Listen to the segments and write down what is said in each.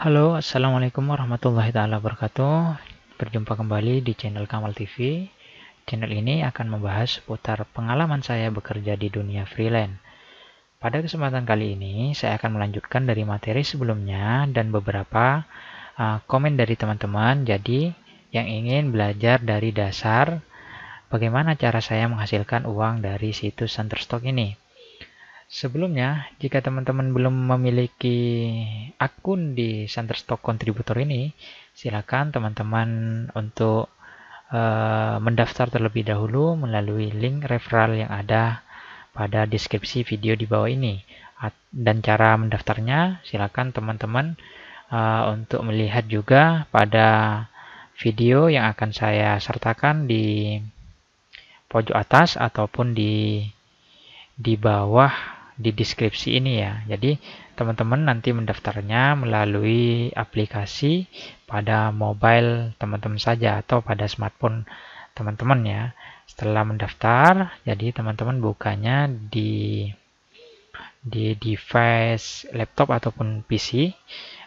Halo, Assalamualaikum warahmatullahi taala wabarakatuh. Berjumpa kembali di channel Kamal TV. Channel ini akan membahas seputar pengalaman saya bekerja di dunia freelance. Pada kesempatan kali ini, saya akan melanjutkan dari materi sebelumnya dan beberapa uh, komen dari teman-teman. Jadi, yang ingin belajar dari dasar bagaimana cara saya menghasilkan uang dari situs Shutterstock ini. Sebelumnya, jika teman-teman belum memiliki akun di Shutterstock Contributor ini, silakan teman-teman untuk uh, mendaftar terlebih dahulu melalui link referral yang ada pada deskripsi video di bawah ini. dan cara mendaftarnya, silakan teman-teman uh, untuk melihat juga pada video yang akan saya sertakan di pojok atas ataupun di di bawah di deskripsi ini ya. Jadi teman-teman nanti mendaftarnya melalui aplikasi pada mobile teman-teman saja atau pada smartphone teman-teman ya. Setelah mendaftar, jadi teman-teman bukanya di di device laptop ataupun PC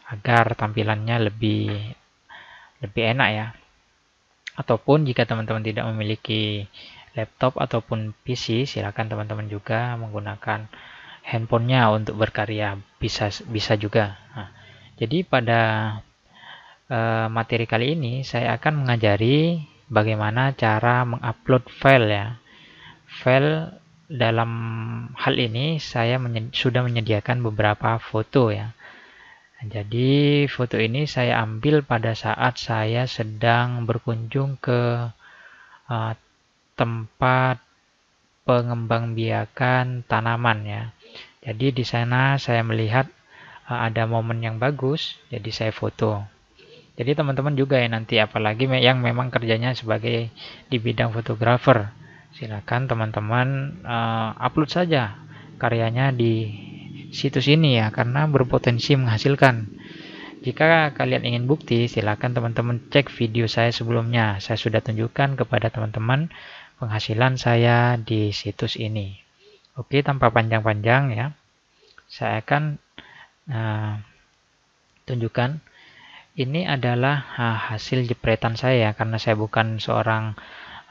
agar tampilannya lebih lebih enak ya. Ataupun jika teman-teman tidak memiliki laptop ataupun PC, silakan teman-teman juga menggunakan handphonenya untuk berkarya bisa bisa juga. Nah, jadi pada uh, materi kali ini saya akan mengajari bagaimana cara mengupload file ya. File dalam hal ini saya menye sudah menyediakan beberapa foto ya. Jadi foto ini saya ambil pada saat saya sedang berkunjung ke uh, tempat pengembangbiakan tanaman ya. Jadi di sana saya melihat eh, ada momen yang bagus, jadi saya foto. Jadi teman-teman juga ya nanti apalagi yang memang kerjanya sebagai di bidang fotografer, silakan teman-teman eh, upload saja karyanya di situs ini ya karena berpotensi menghasilkan. Jika kalian ingin bukti, silakan teman-teman cek video saya sebelumnya. Saya sudah tunjukkan kepada teman-teman penghasilan saya di situs ini. Oke, tanpa panjang-panjang ya, saya akan uh, tunjukkan. Ini adalah uh, hasil jepretan saya karena saya bukan seorang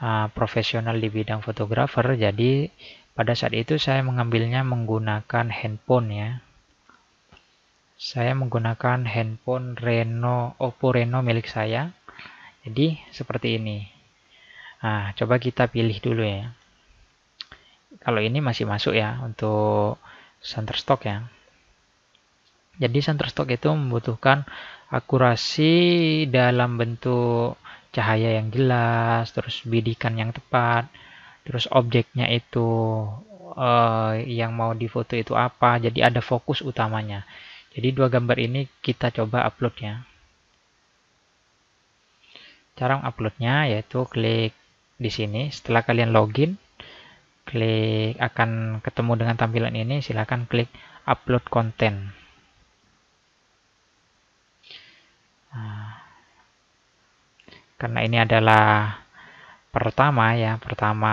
uh, profesional di bidang fotografer, jadi pada saat itu saya mengambilnya menggunakan handphone ya. Saya menggunakan handphone Reno Oppo Reno milik saya. Jadi seperti ini. Nah, coba kita pilih dulu ya kalau ini masih masuk ya untuk center stock ya. Jadi center stock itu membutuhkan akurasi dalam bentuk cahaya yang jelas, terus bidikan yang tepat, terus objeknya itu eh, yang mau difoto itu apa, jadi ada fokus utamanya. Jadi dua gambar ini kita coba uploadnya. Cara uploadnya yaitu klik di sini. Setelah kalian login, klik akan ketemu dengan tampilan ini silahkan klik upload konten nah, karena ini adalah pertama ya pertama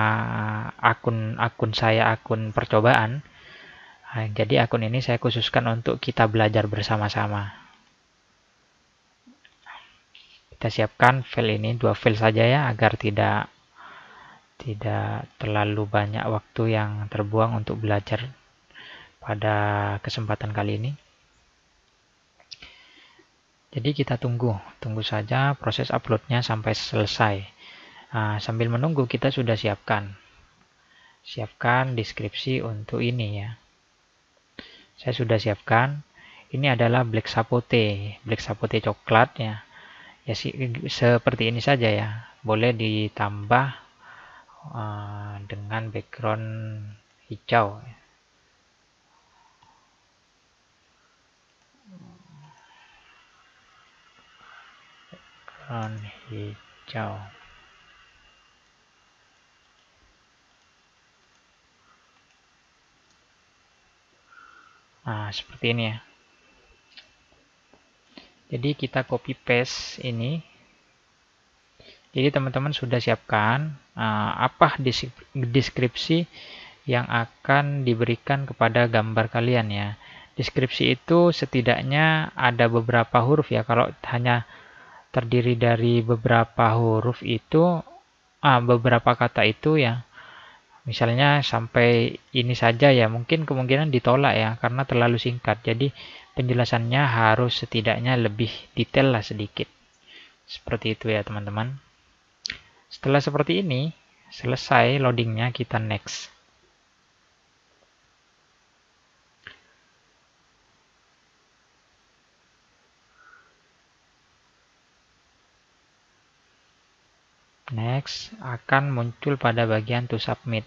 akun akun saya akun percobaan nah, jadi akun ini saya khususkan untuk kita belajar bersama-sama kita siapkan file ini dua file saja ya agar tidak tidak terlalu banyak waktu yang terbuang untuk belajar pada kesempatan kali ini. Jadi kita tunggu, tunggu saja proses uploadnya sampai selesai. Nah, sambil menunggu kita sudah siapkan, siapkan deskripsi untuk ini ya. Saya sudah siapkan. Ini adalah black sapote, black sapote coklat ya. Ya sih, seperti ini saja ya. Boleh ditambah Ah, dengan background hijau ya. background hijau Nah, seperti ini ya. Jadi kita copy paste ini jadi teman-teman sudah siapkan uh, apa deskripsi yang akan diberikan kepada gambar kalian ya. Deskripsi itu setidaknya ada beberapa huruf ya. Kalau hanya terdiri dari beberapa huruf itu, ah, beberapa kata itu ya. Misalnya sampai ini saja ya, mungkin kemungkinan ditolak ya karena terlalu singkat. Jadi penjelasannya harus setidaknya lebih detail lah sedikit. Seperti itu ya teman-teman. Setelah seperti ini, selesai loadingnya, kita next. Next akan muncul pada bagian to submit.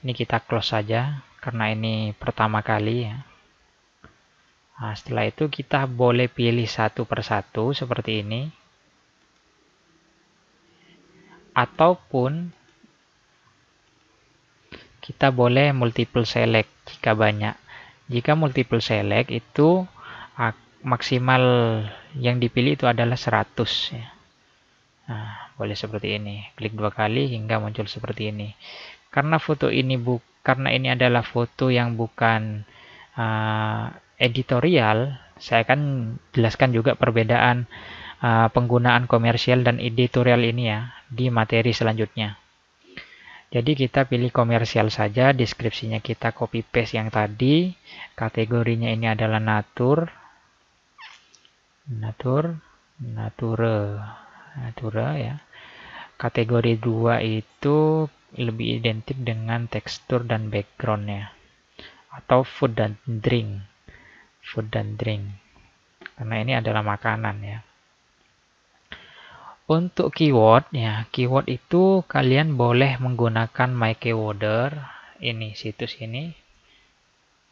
Ini kita close saja karena ini pertama kali ya. Nah, setelah itu kita boleh pilih satu persatu seperti ini ataupun kita boleh multiple select jika banyak. Jika multiple select itu maksimal yang dipilih itu adalah 100 ya. Nah, boleh seperti ini. Klik dua kali hingga muncul seperti ini. Karena foto ini bu karena ini adalah foto yang bukan uh, editorial, saya akan jelaskan juga perbedaan uh, penggunaan komersial dan editorial ini ya di materi selanjutnya. Jadi kita pilih komersial saja, deskripsinya kita copy paste yang tadi, kategorinya ini adalah natur, natur, nature, nature ya. Kategori 2 itu lebih identik dengan tekstur dan backgroundnya, atau food dan drink, food dan drink, karena ini adalah makanan ya. Untuk keyword ya, keyword itu kalian boleh menggunakan my keyworder ini situs ini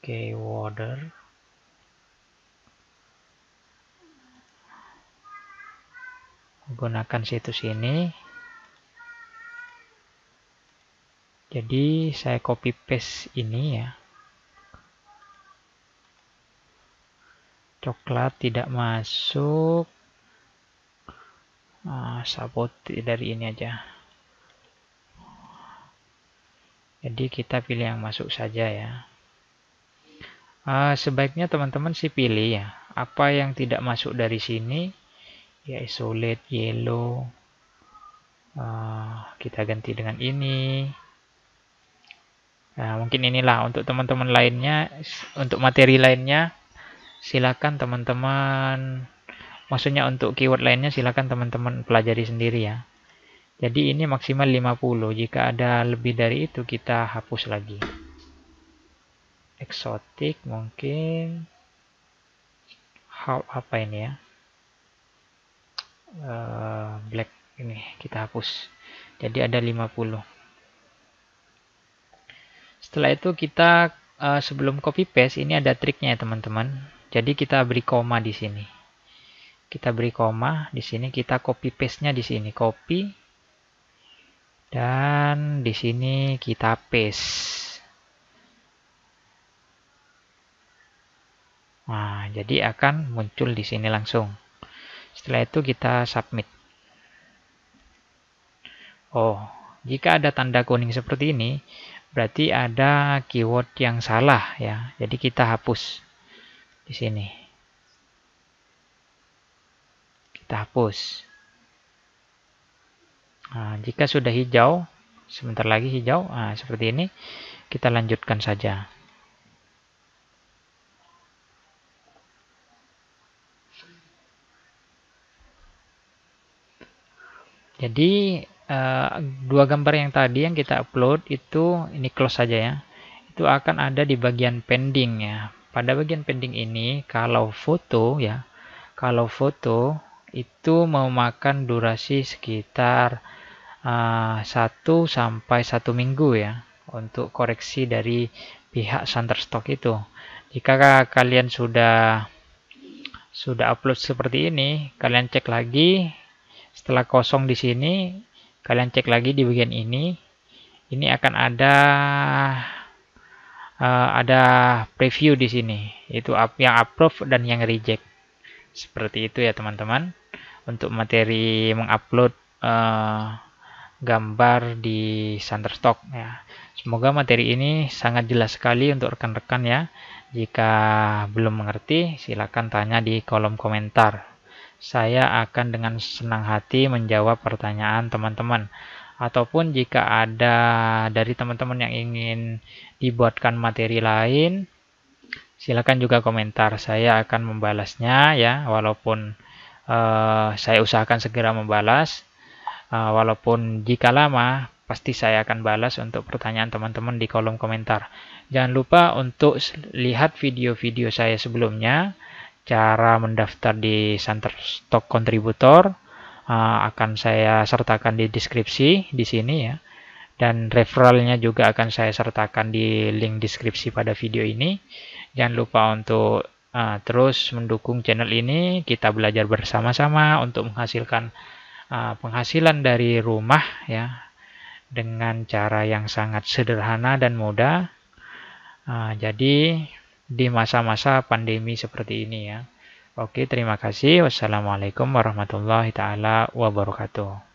keyworder menggunakan situs ini jadi saya copy paste ini ya coklat tidak masuk Ah, sabot support dari ini aja jadi kita pilih yang masuk saja ya uh, sebaiknya teman-teman sih pilih ya apa yang tidak masuk dari sini ya isolate yellow uh, kita ganti dengan ini nah, mungkin inilah untuk teman-teman lainnya untuk materi lainnya silakan teman-teman maksudnya untuk keyword lainnya silahkan teman-teman pelajari sendiri ya jadi ini maksimal 50 jika ada lebih dari itu kita hapus lagi Exotic mungkin how apa ini ya uh, black ini kita hapus jadi ada 50 setelah itu kita uh, sebelum copy paste ini ada triknya ya teman-teman jadi kita beri koma di sini kita beri koma di sini kita copy paste-nya di sini copy dan di sini kita paste. Nah, jadi akan muncul di sini langsung. Setelah itu kita submit. Oh, jika ada tanda kuning seperti ini, berarti ada keyword yang salah ya. Jadi kita hapus di sini. kita hapus. Nah, jika sudah hijau, sebentar lagi hijau, nah, seperti ini, kita lanjutkan saja. Jadi eh, dua gambar yang tadi yang kita upload itu ini close saja ya. Itu akan ada di bagian pending ya. Pada bagian pending ini kalau foto ya, kalau foto itu memakan durasi sekitar uh, eh, 1 sampai 1 minggu ya untuk koreksi dari pihak Shutterstock itu. Jika kalian sudah sudah upload seperti ini, kalian cek lagi setelah kosong di sini, kalian cek lagi di bagian ini. Ini akan ada uh, ada preview di sini, itu yang approve dan yang reject. Seperti itu ya teman-teman untuk materi mengupload uh, gambar di Shutterstock ya. Semoga materi ini sangat jelas sekali untuk rekan-rekan ya. Jika belum mengerti, silakan tanya di kolom komentar. Saya akan dengan senang hati menjawab pertanyaan teman-teman. Ataupun jika ada dari teman-teman yang ingin dibuatkan materi lain, silakan juga komentar. Saya akan membalasnya ya, walaupun uh, saya usahakan segera membalas. Uh, walaupun jika lama, pasti saya akan balas untuk pertanyaan teman-teman di kolom komentar. Jangan lupa untuk lihat video-video saya sebelumnya, cara mendaftar di Center Stock Contributor, uh, akan saya sertakan di deskripsi di sini ya. Dan referralnya juga akan saya sertakan di link deskripsi pada video ini. Jangan lupa untuk uh, terus mendukung channel ini kita belajar bersama-sama untuk menghasilkan uh, penghasilan dari rumah ya dengan cara yang sangat sederhana dan mudah uh, jadi di masa-masa pandemi seperti ini ya Oke, terima kasih. Wassalamualaikum warahmatullahi taala wabarakatuh.